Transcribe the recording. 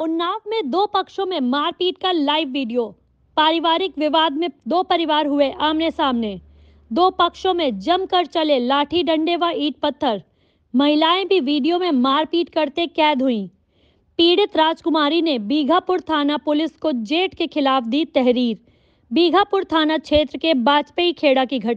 उन्नाव में दो पक्षों में मारपीट का लाइव वीडियो पारिवारिक विवाद में दो परिवार हुए आमने सामने दो पक्षों में जमकर चले लाठी डंडे व ईट पत्थर महिलाएं भी वीडियो में मारपीट करते कैद हुईं पीड़ित राजकुमारी ने बीघापुर थाना पुलिस को जेट के खिलाफ दी तहरीर बीघापुर थाना क्षेत्र के बाजपेयी खेड़ा की घटना